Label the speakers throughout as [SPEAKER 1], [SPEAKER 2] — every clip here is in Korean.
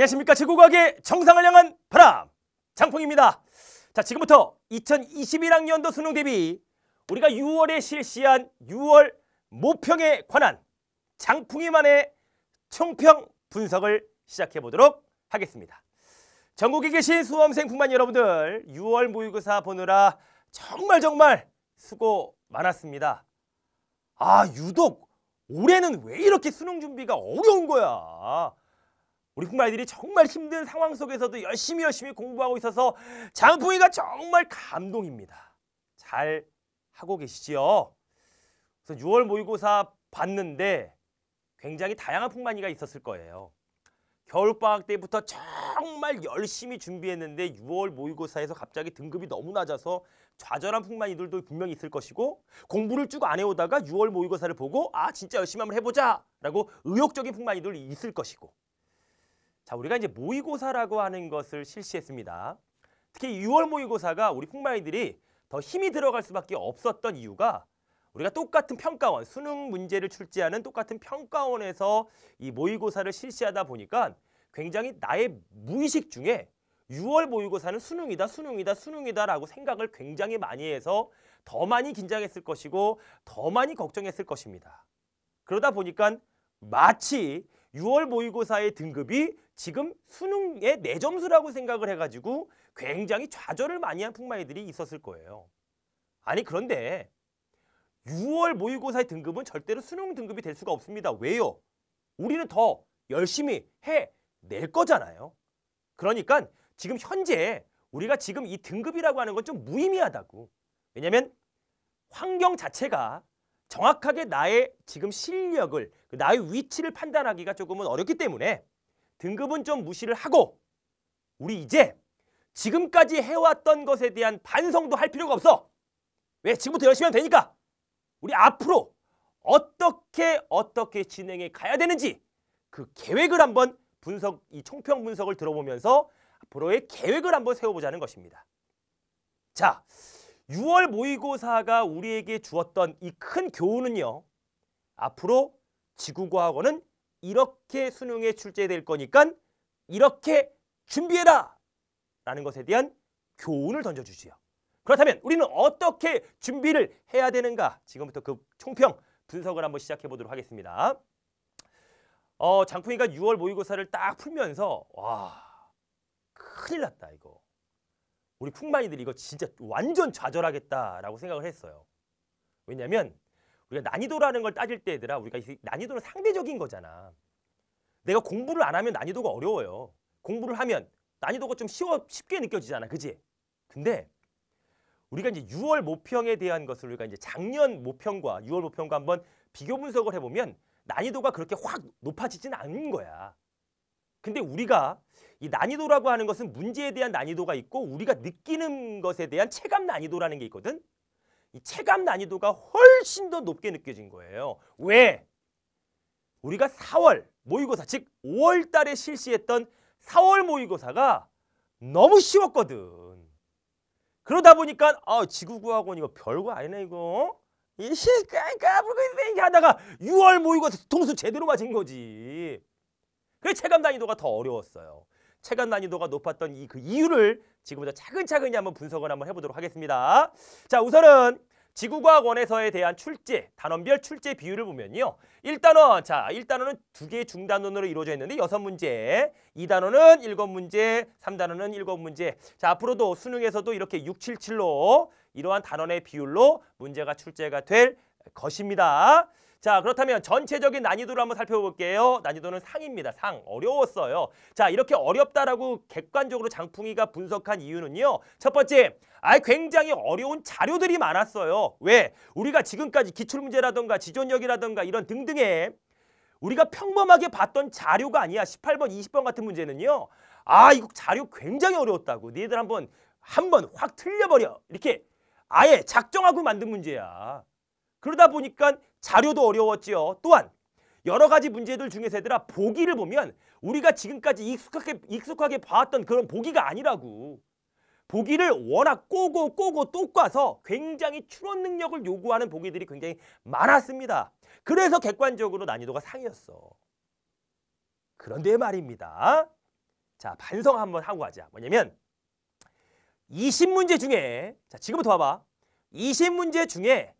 [SPEAKER 1] 안녕하십니까 제고각의 정상을 향한 바람 장풍입니다 자 지금부터 2021학년도 수능 대비 우리가 6월에 실시한 6월 모평에 관한 장풍이만의 총평 분석을 시작해 보도록 하겠습니다 전국에 계신 수험생 분만 여러분들 6월 모의고사 보느라 정말 정말 수고 많았습니다 아 유독 올해는 왜 이렇게 수능 준비가 어려운 거야 우리 국마이들이 정말 힘든 상황 속에서도 열심히 열심히 공부하고 있어서 장풍이가 정말 감동입니다. 잘 하고 계시지요? 그래서 6월 모의고사 봤는데 굉장히 다양한 풍만이가 있었을 거예요. 겨울방학 때부터 정말 열심히 준비했는데 6월 모의고사에서 갑자기 등급이 너무 낮아서 좌절한 풍만이들도 분명히 있을 것이고 공부를 쭉 안 해오다가 6월 모의고사를 보고 아 진짜 열심히 한번 해보자 라고 의욕적인 풍만이들도 있을 것이고 자, 우리가 이제 모의고사라고 하는 것을 실시했습니다. 특히 6월 모의고사가 우리 풍마이들이 더 힘이 들어갈 수밖에 없었던 이유가 우리가 똑같은 평가원, 수능 문제를 출제하는 똑같은 평가원에서 이 모의고사를 실시하다 보니까 굉장히 나의 무의식 중에 6월 모의고사는 수능이다, 수능이다, 수능이다라고 생각을 굉장히 많이 해서 더 많이 긴장했을 것이고 더 많이 걱정했을 것입니다. 그러다 보니까 마치 6월 모의고사의 등급이 지금 수능의 내점수라고 네 생각을 해가지고 굉장히 좌절을 많이 한 풍마이들이 있었을 거예요. 아니 그런데 6월 모의고사의 등급은 절대로 수능 등급이 될 수가 없습니다. 왜요? 우리는 더 열심히 해낼 거잖아요. 그러니까 지금 현재 우리가 지금 이 등급이라고 하는 건 좀 무의미하다고. 왜냐면 환경 자체가 정확하게 나의 지금 실력을 그 나의 위치를 판단하기가 조금은 어렵기 때문에 등급은 좀 무시를 하고 우리 이제 지금까지 해왔던 것에 대한 반성도 할 필요가 없어. 왜? 지금부터 열심히 하면 되니까. 우리 앞으로 어떻게 어떻게 진행해 가야 되는지 그 계획을 한번 분석, 이 총평 분석을 들어보면서 앞으로의 계획을 한번 세워보자는 것입니다. 자, 6월 모의고사가 우리에게 주었던 이 큰 교훈은요. 앞으로 지구과학원은 이렇게 수능에 출제될 거니까 이렇게 준비해라! 라는 것에 대한 교훈을 던져주지요. 그렇다면 우리는 어떻게 준비를 해야 되는가? 지금부터 그 총평, 분석을 한번 시작해 보도록 하겠습니다. 어, 장풍이가 6월 모의고사를 딱 풀면서 와, 큰일 났다 이거. 우리 쿵마이들이 이거 진짜 완전 좌절하겠다라고 생각을 했어요. 왜냐면 우리가 난이도라는 걸 따질 때 얘들아 우리가 난이도는 상대적인 거잖아. 내가 공부를 안 하면 난이도가 어려워요. 공부를 하면 난이도가 좀 쉬워 쉽게 느껴지잖아. 그지? 근데 우리가 이제 6월 모평에 대한 것을 우리가 이제 작년 모평과 6월 모평과 한번 비교 분석을 해보면 난이도가 그렇게 확 높아지진 않은 거야. 근데 우리가 이 난이도라고 하는 것은 문제에 대한 난이도가 있고 우리가 느끼는 것에 대한 체감 난이도라는 게 있거든. 이 체감 난이도가 훨씬 더 높게 느껴진 거예요. 왜? 우리가 4월 모의고사 즉 5월 달에 실시했던 4월 모의고사가 너무 쉬웠거든. 그러다 보니까 아 지구과학원 이거 별거 아니네 이거. 이시까까 불고 있어 이게 하다가 6월 모의고사 통수 제대로 맞은 거지. 그래서 체감 난이도가 더 어려웠어요. 체감 난이도가 높았던 이 그 이유를 지금부터 차근차근히 한번 분석을 한번 해보도록 하겠습니다. 자 우선은 지구과학 원에서에 대한 출제, 단원별 출제 비율을 보면요. 일단원 자, 일단원은두 개의 중단원으로 이루어져 있는데 여섯 문제 이단원은 일곱 문제삼단원은 일곱 문제 자, 앞으로도 수능에서도 이렇게 육칠칠로 이러한 단원의 비율로 문제가 출제가 될 것입니다. 자 그렇다면 전체적인 난이도를 한번 살펴볼게요. 난이도는 상입니다. 상 어려웠어요. 자 이렇게 어렵다라고 객관적으로 장풍이가 분석한 이유는요. 첫 번째 아 굉장히 어려운 자료들이 많았어요. 왜? 우리가 지금까지 기출문제라던가 지존력이라던가 이런 등등의 우리가 평범하게 봤던 자료가 아니야. 18번, 20번 같은 문제는요. 아, 이거 자료 굉장히 어려웠다고. 너희들 한번 한번 확 틀려버려. 이렇게 아예 작정하고 만든 문제야. 그러다 보니까 자료도 어려웠지요. 또한 여러 가지 문제들 중에서 얘들아 보기를 보면 우리가 지금까지 익숙하게, 익숙하게 봐왔던 그런 보기가 아니라고. 보기를 워낙 꼬고 꼬고 또 꽈서 굉장히 추론 능력을 요구하는 보기들이 굉장히 많았습니다. 그래서 객관적으로 난이도가 상이었어. 그런데 말입니다. 자, 반성 한번 하고 가자. 뭐냐면 20문제 중에 자, 지금부터 봐봐. 20문제 중에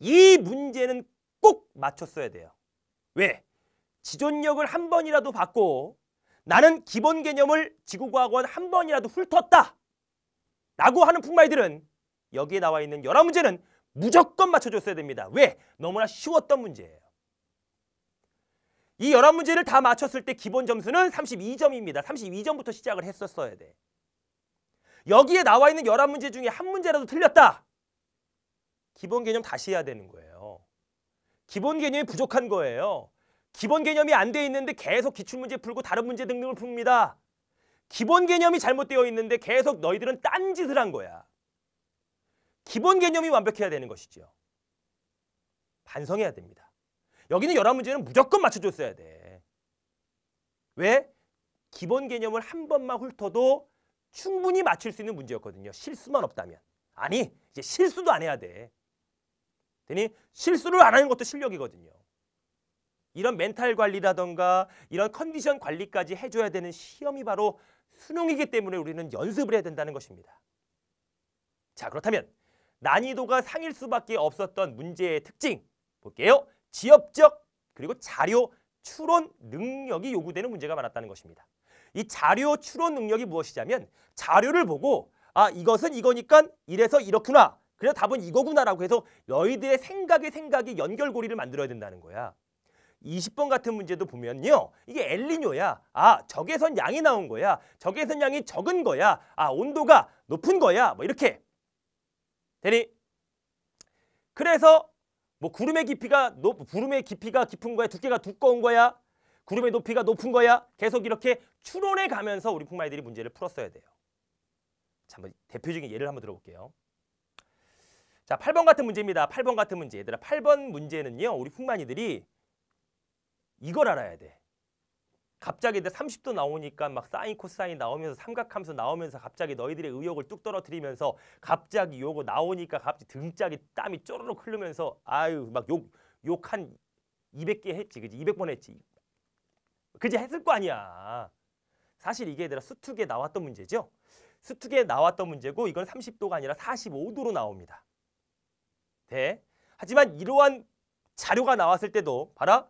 [SPEAKER 1] 이 문제는 꼭 맞췄어야 돼요. 왜? 지존력을 한 번이라도 받고 나는 기본 개념을 지구과학원 한 번이라도 훑었다. 라고 하는 풍마이들은 여기에 나와 있는 11문제는 무조건 맞춰줬어야 됩니다. 왜? 너무나 쉬웠던 문제예요. 이 11문제를 다 맞췄을 때 기본 점수는 32점입니다. 32점부터 시작을 했었어야 돼. 여기에 나와 있는 11문제 중에 한 문제라도 틀렸다. 기본 개념 다시 해야 되는 거예요. 기본 개념이 부족한 거예요. 기본 개념이 안 돼 있는데 계속 기출문제 풀고 다른 문제 등등을 풉니다. 기본 개념이 잘못되어 있는데 계속 너희들은 딴짓을 한 거야. 기본 개념이 완벽해야 되는 것이지요. 반성해야 됩니다. 여기는 열한 문제는 무조건 맞춰줬어야 돼. 왜? 기본 개념을 한 번만 훑어도 충분히 맞출 수 있는 문제였거든요. 실수만 없다면. 아니, 이제 실수도 안 해야 돼. 되니 실수를 안 하는 것도 실력이거든요. 이런 멘탈 관리라던가 이런 컨디션 관리까지 해줘야 되는 시험이 바로 수능이기 때문에 우리는 연습을 해야 된다는 것입니다. 자 그렇다면 난이도가 상일 수밖에 없었던 문제의 특징 볼게요. 지역적 그리고 자료 추론 능력이 요구되는 문제가 많았다는 것입니다. 이 자료 추론 능력이 무엇이냐면 자료를 보고 아 이것은 이거니까 이래서 이렇구나 그래서 답은 이거구나라고 해서 너희들의 생각의 생각이 연결고리를 만들어야 된다는 거야. 20번 같은 문제도 보면요. 이게 엘리뇨야. 아, 적외선 양이 나온 거야. 적외선 양이 적은 거야. 아, 온도가 높은 거야. 뭐 이렇게. 되니? 그래서 뭐 구름의 깊이가 높, 구름의 깊이가 깊은 거야. 두께가 두꺼운 거야. 구름의 높이가 높은 거야. 계속 이렇게 추론해 가면서 우리 풍마이들이 문제를 풀었어야 돼요. 자, 한번 대표적인 예를 한번 들어볼게요. 자, 8번 같은 문제입니다. 8번 같은 문제. 얘들아, 8번 문제는요. 우리 흑만이들이 이걸 알아야 돼. 갑자기 30도 나오니까 막 사인 코사인 나오면서 삼각함수 나오면서 갑자기 너희들의 의욕을 뚝 떨어뜨리면서 갑자기 요거 나오니까 갑자기 등짝이 땀이 쪼르륵 흐르면서 아유 막 욕 욕 한 200개 했지 그지 200번 했지 그지 했을 거 아니야 사실 이게 얘들아 수특에 나왔던 문제죠 수특에 나왔던 문제고 이건 30도가 아니라 45도로 나옵니다 대. 하지만 이러한 자료가 나왔을 때도 봐라.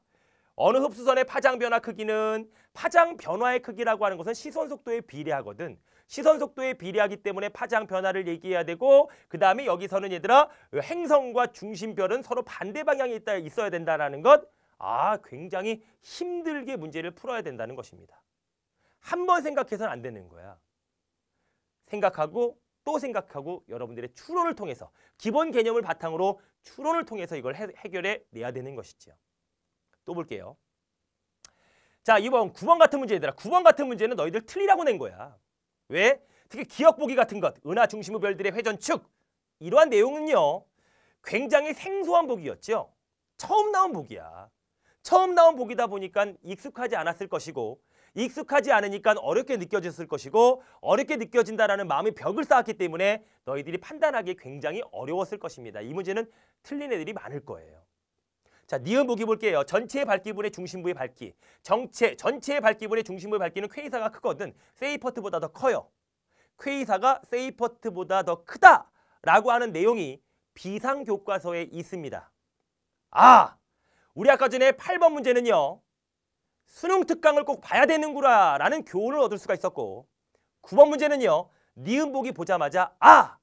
[SPEAKER 1] 어느 흡수선의 파장 변화 크기는 파장 변화의 크기라고 하는 것은 시선 속도에 비례하거든. 시선 속도에 비례하기 때문에 파장 변화를 얘기해야 되고 그다음에 여기서는 얘들아 행성과 중심별은 서로 반대 방향에 있다 있어야 된다는 것. 아, 굉장히 힘들게 문제를 풀어야 된다는 것입니다. 한 번 생각해서는 안 되는 거야. 생각하고 또 생각하고 여러분들의 추론을 통해서 기본 개념을 바탕으로 추론을 통해서 이걸 해, 해결해 내야 되는 것이지요. 또 볼게요. 자, 이번 9번 같은 문제 얘들아. 9번 같은 문제는 너희들 틀리라고 낸 거야. 왜? 특히 기억 보기 같은 것, 은하 중심의 별들의 회전축 이러한 내용은요. 굉장히 생소한 보기였죠. 처음 나온 보기야. 처음 나온 보기다 보니까 익숙하지 않았을 것이고 익숙하지 않으니까 어렵게 느껴졌을 것이고 어렵게 느껴진다라는 마음이 벽을 쌓았기 때문에 너희들이 판단하기 굉장히 어려웠을 것입니다. 이 문제는 틀린 애들이 많을 거예요. 자, 니은 보기 볼게요. 전체의 밝기분의 중심부의 밝기. 정체, 전체의 밝기분의 중심부의 밝기는 퀘이사가 크거든. 세이퍼트보다 더 커요. 퀘이사가 세이퍼트보다 더 크다라고 하는 내용이 비상교과서에 있습니다. 아! 우리 아까 전에 8번 문제는요. 수능 특강을 꼭 봐야 되는구나 라는 교훈을 얻을 수가 있었고 9번 문제는요. 니은 보기 보자마자 아!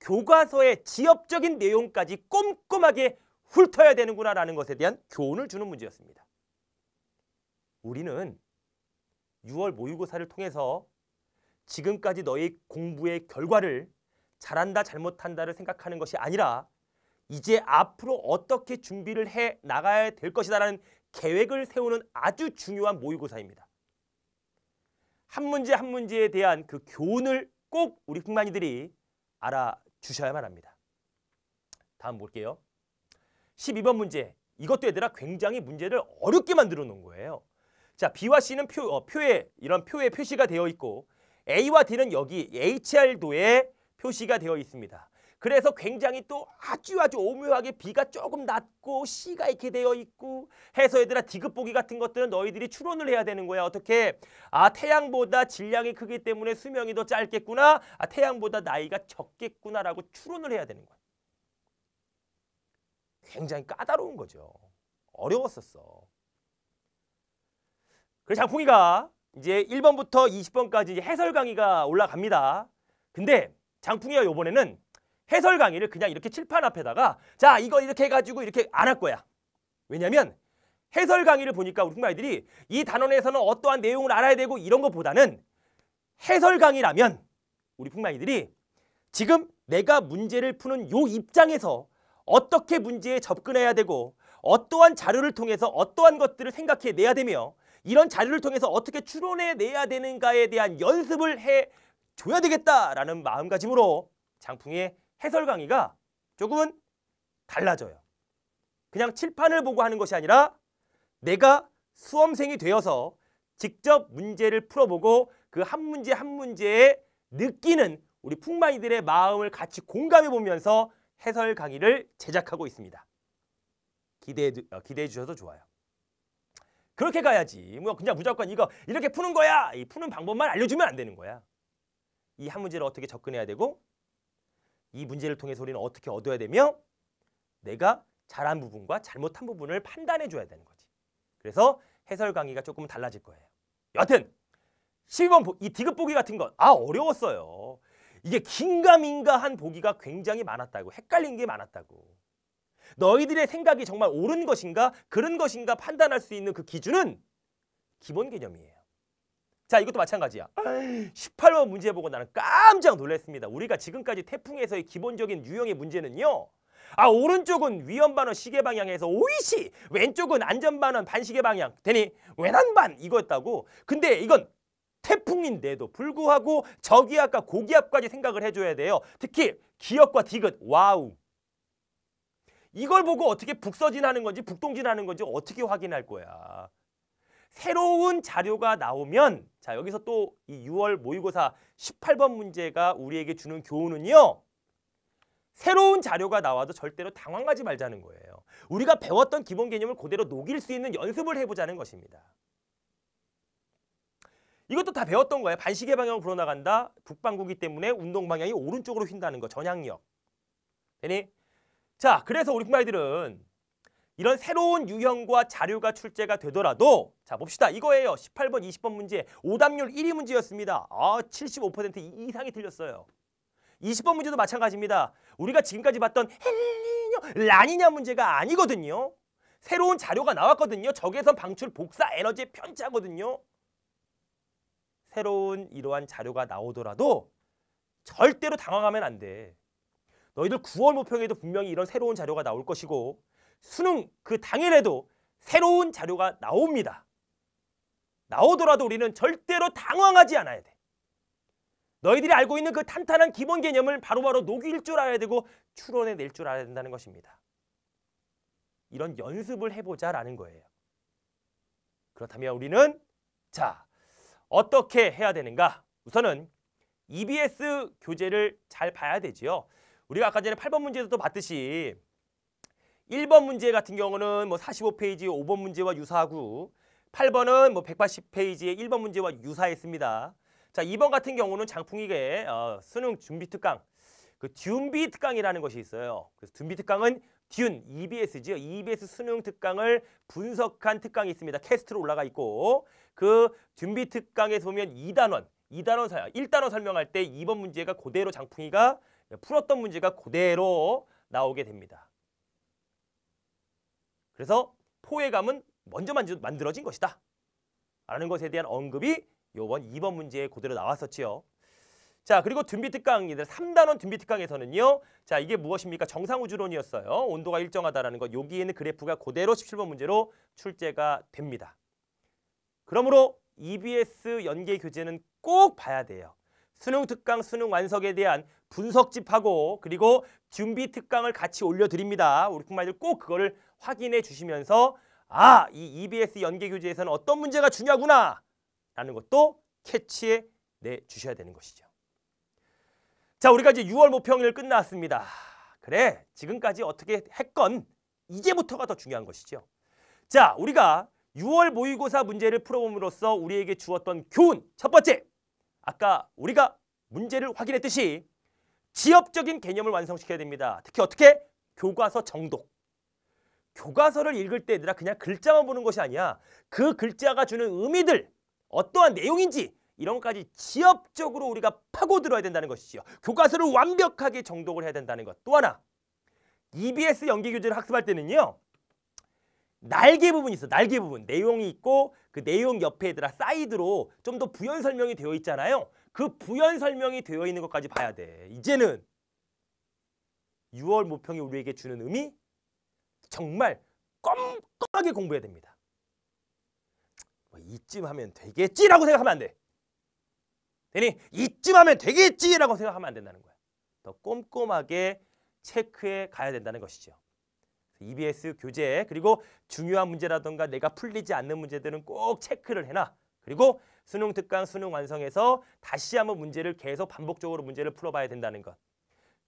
[SPEAKER 1] 교과서의 지엽적인 내용까지 꼼꼼하게 훑어야 되는구나 라는 것에 대한 교훈을 주는 문제였습니다. 우리는 6월 모의고사를 통해서 지금까지 너의 공부의 결과를 잘한다 잘못한다를 생각하는 것이 아니라 이제 앞으로 어떻게 준비를 해 나가야 될 것이다라는 계획을 세우는 아주 중요한 모의고사입니다. 한 문제 한 문제에 대한 그 교훈을 꼭 우리 풍만이들이 알아주셔야만 합니다. 다음 볼게요. 12번 문제. 이것도 얘들아 굉장히 문제를 어렵게 만들어 놓은 거예요. 자, B와 C는 표, 어, 표에 이런 표에 표시가 되어 있고 A와 D는 여기 HR도에 표시가 되어 있습니다. 그래서 굉장히 또 아주 아주 오묘하게 비가 조금 낮고 씨가 이렇게 되어 있고 해서 얘들아 디귿보기 같은 것들은 너희들이 추론을 해야 되는 거야. 어떻게? 아 태양보다 질량이 크기 때문에 수명이 더 짧겠구나. 아 태양보다 나이가 적겠구나라고 추론을 해야 되는 거야. 굉장히 까다로운 거죠. 어려웠었어. 그래서 장풍이가 이제 1번부터 20번까지 해설 강의가 올라갑니다. 근데 장풍이가 요번에는 해설 강의를 그냥 이렇게 칠판 앞에다가 자 이거 이렇게 해가지고 이렇게 안 할 거야. 왜냐면 해설 강의를 보니까 우리 흥마이들이 이 단원에서는 어떠한 내용을 알아야 되고 이런 것보다는 해설 강의라면 우리 풍마이들이 지금 내가 문제를 푸는 요 입장에서 어떻게 문제에 접근해야 되고 어떠한 자료를 통해서 어떠한 것들을 생각해내야 되며 이런 자료를 통해서 어떻게 추론해내야 되는가에 대한 연습을 해줘야 되겠다라는 마음가짐으로 장풍의 해설 강의가 조금은 달라져요. 그냥 칠판을 보고 하는 것이 아니라 내가 수험생이 되어서 직접 문제를 풀어보고 그 한 문제 한 문제에 느끼는 우리 풍마이들의 마음을 같이 공감해 보면서 해설 강의를 제작하고 있습니다. 기대해, 어, 기대해 주셔서 좋아요. 그렇게 가야지. 뭐 그냥 무조건 이거 이렇게 푸는 거야. 이 푸는 방법만 알려주면 안 되는 거야. 이 한 문제를 어떻게 접근해야 되고 이 문제를 통해서 우리는 어떻게 얻어야 되며 내가 잘한 부분과 잘못한 부분을 판단해 줘야 되는 거지. 그래서 해설 강의가 조금 달라질 거예요. 여하튼 12번 이 디귿 보기 같은 건아 어려웠어요. 이게 긴가민가한 보기가 굉장히 많았다고 헷갈린 게 많았다고. 너희들의 생각이 정말 옳은 것인가 그런 것인가 판단할 수 있는 그 기준은 기본 개념이에요. 자 이것도 마찬가지야. 18번 문제 보고 나는 깜짝 놀랐습니다. 우리가 지금까지 태풍에서의 기본적인 유형의 문제는요. 아 오른쪽은 위험반원 시계 방향에서 오이시 왼쪽은 안전반원 반시계 방향 되니 외난반 이거였다고 근데 이건 태풍인데도 불구하고 저기압과 고기압까지 생각을 해줘야 돼요 특히 기역과 디귿 와우 이걸 보고 어떻게 북서진하는 건지 북동진하는 건지 어떻게 확인할 거야 새로운 자료가 나오면 자 여기서 또 이 6월 모의고사 18번 문제가 우리에게 주는 교훈은요. 새로운 자료가 나와도 절대로 당황하지 말자는 거예요. 우리가 배웠던 기본 개념을 그대로 녹일 수 있는 연습을 해보자는 것입니다. 이것도 다 배웠던 거예요. 반시계 방향으로 불어나간다. 북방구기 때문에 운동 방향이 오른쪽으로 휜다는 거. 전향력. 되니? 자, 그래서 우리 그 말들은 이런 새로운 유형과 자료가 출제가 되더라도 자 봅시다. 이거예요. 18번, 20번 문제 오답률 1위 문제였습니다. 아, 75% 이상이 틀렸어요. 20번 문제도 마찬가지입니다. 우리가 지금까지 봤던 헬리뇨, 라니냐 문제가 아니거든요. 새로운 자료가 나왔거든요. 적외선 방출 복사 에너지의 편차거든요. 새로운 이러한 자료가 나오더라도 절대로 당황하면 안 돼. 너희들 9월 모평에도 분명히 이런 새로운 자료가 나올 것이고 수능 그 당일에도 새로운 자료가 나옵니다. 나오더라도 우리는 절대로 당황하지 않아야 돼. 너희들이 알고 있는 그 탄탄한 기본 개념을 바로바로 녹일 줄 알아야 되고 추론해 낼 줄 알아야 된다는 것입니다. 이런 연습을 해보자라는 거예요. 그렇다면 우리는 자 어떻게 해야 되는가? 우선은 EBS 교재를 잘 봐야 되지요. 우리가 아까 전에 8번 문제에서도 봤듯이 일번 문제 같은 경우는 뭐 사십오 페이지 오번 문제와 유사하고 팔번은뭐 백팔십 페이지의 일번 문제와 유사했습니다. 자, 이번 같은 경우는 장풍이게 어, 수능 준비 특강 그준비 특강이라는 것이 있어요. 그래서 준비 특강은 듀 EBS죠. EBS 수능 특강을 분석한 특강이 있습니다. 캐스트로 올라가 있고 그준비 특강에서 보면 이단원이단원 사명 일단원 설명할 때이번 문제가 그대로 장풍이가 풀었던 문제가 그대로 나오게 됩니다. 그래서 포획암은 먼저 만들어진 것이다. 라는 것에 대한 언급이 요번 2번 문제에 그대로 나왔었지요. 자, 그리고 둔비특강이들 3단원 둔비특강에서는요. 자, 이게 무엇입니까? 정상우주론이었어요. 온도가 일정하다라는 것. 여기에 는 그래프가 그대로 17번 문제로 출제가 됩니다. 그러므로 EBS 연계 교재는 꼭 봐야 돼요. 수능 특강, 수능 완석에 대한 분석집하고 그리고 준비 특강을 같이 올려드립니다. 우리 부모님들 꼭 그거를 확인해 주시면서 아, 이 EBS 연계 교재에서는 어떤 문제가 중요하구나 라는 것도 캐치해 내 주셔야 되는 것이죠. 자, 우리가 이제 6월 모평일 끝났습니다. 그래, 지금까지 어떻게 했건 이제부터가 더 중요한 것이죠. 자, 우리가 6월 모의고사 문제를 풀어봄으로써 우리에게 주었던 교훈 첫 번째, 아까 우리가 문제를 확인했듯이 지역적인 개념을 완성시켜야 됩니다. 특히 어떻게? 교과서 정독. 교과서를 읽을 때얘들라 그냥 글자만 보는 것이 아니야. 그 글자가 주는 의미들, 어떠한 내용인지 이런 것까지 지엽적으로 우리가 파고들어야 된다는 것이지요. 교과서를 완벽하게 정독을 해야 된다는 것. 또 하나, EBS 연기 교재를 학습할 때는요. 날개 부분이 있어. 날개 부분. 내용이 있고 그 내용 옆에 얘들아 사이드로 좀 더 부연 설명이 되어 있잖아요. 그 부연 설명이 되어 있는 것까지 봐야 돼. 이제는 6월 모평이 우리에게 주는 의미 정말 꼼꼼하게 공부해야 됩니다. 뭐 이쯤 하면 되겠지라고 생각하면 안 돼. 되니 이쯤 하면 되겠지라고 생각하면 안 된다는 거야. 더 꼼꼼하게 체크해 가야 된다는 것이죠. EBS 교재 그리고 중요한 문제라든가 내가 풀리지 않는 문제들은 꼭 체크를 해놔. 그리고 수능 특강, 수능 완성해서 다시 한번 문제를 계속 반복적으로 문제를 풀어봐야 된다는 것.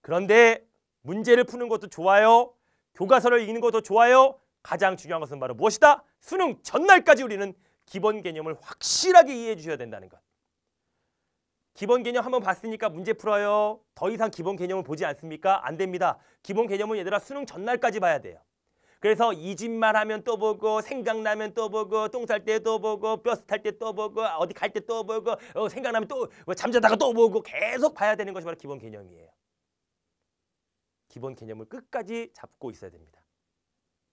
[SPEAKER 1] 그런데 문제를 푸는 것도 좋아요. 교과서를 읽는 것도 좋아요. 가장 중요한 것은 바로 무엇이다? 수능 전날까지 우리는 기본 개념을 확실하게 이해해 주셔야 된다는 것. 기본 개념 한번 봤으니까 문제 풀어요. 더 이상 기본 개념을 보지 않습니까? 안 됩니다. 기본 개념은 얘들아 수능 전날까지 봐야 돼요. 그래서 이 집만 하면 또 보고 생각나면 또 보고 똥 살 때 또 보고 버스 탈 때 또 보고 어디 갈 때 또 보고 어, 생각나면 또 뭐 잠자다가 또 보고 계속 봐야 되는 것이 바로 기본 개념이에요. 기본 개념을 끝까지 잡고 있어야 됩니다.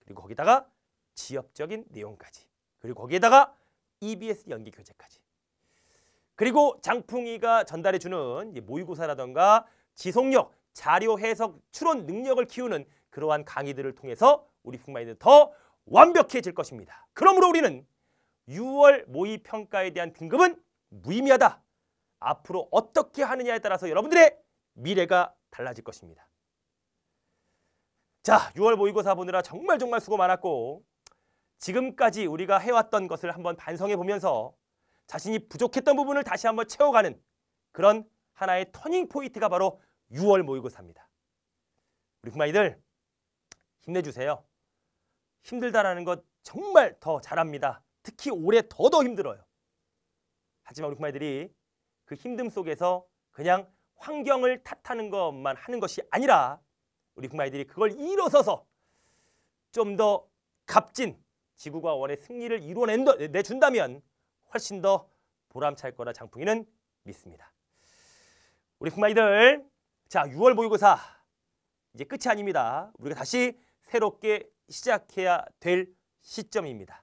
[SPEAKER 1] 그리고 거기다가 지역적인 내용까지 그리고 거기에다가 EBS 연기 교재까지 그리고 장풍이가 전달해주는 모의고사라던가 지속력, 자료 해석, 추론 능력을 키우는 그러한 강의들을 통해서 우리 북마인드 더 완벽해질 것입니다. 그러므로 우리는 6월 모의 평가에 대한 등급은 무의미하다. 앞으로 어떻게 하느냐에 따라서 여러분들의 미래가 달라질 것입니다. 자, 6월 모의고사 보느라 정말 정말 수고 많았고 지금까지 우리가 해왔던 것을 한번 반성해 보면서 자신이 부족했던 부분을 다시 한번 채워가는 그런 하나의 터닝 포인트가 바로 6월 모의고사입니다. 우리 부마이들 힘내주세요. 힘들다라는 것 정말 더 잘합니다. 특히 올해 더더 힘들어요. 하지만 우리 구마이들이 그 힘듦 속에서 그냥 환경을 탓하는 것만 하는 것이 아니라 우리 구마이들이 그걸 일어서서 좀 더 값진 지구가 원의 승리를 이뤄내준다면 훨씬 더 보람찰 거라 장풍이는 믿습니다. 우리 구마이들 자 6월 모의고사 이제 끝이 아닙니다. 우리가 다시 새롭게 시작해야 될 시점입니다.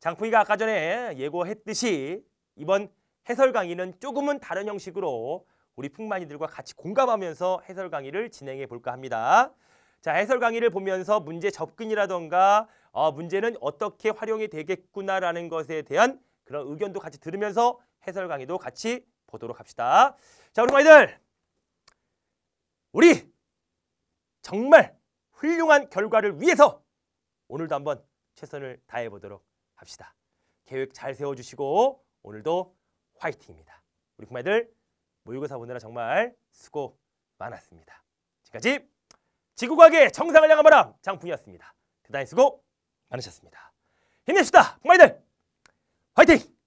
[SPEAKER 1] 장풍이가 아까 전에 예고했듯이 이번 해설 강의는 조금은 다른 형식으로 우리 풍만이들과 같이 공감하면서 해설 강의를 진행해 볼까 합니다. 자, 해설 강의를 보면서 문제 접근이라던가 어, 문제는 어떻게 활용이 되겠구나라는 것에 대한 그런 의견도 같이 들으면서 해설 강의도 같이 보도록 합시다. 자, 우리 많이들 우리 정말 훌륭한 결과를 위해서 오늘도 한번 최선을 다해 보도록 합시다. 계획 잘 세워주시고 오늘도 화이팅입니다. 우리 구마이들 모의고사 보느라 정말 수고 많았습니다. 지금까지 지구과학의 정상을 향한 바람 장풍이었습니다. 대단히 수고 많으셨습니다. 힘내시다 구마이들 화이팅!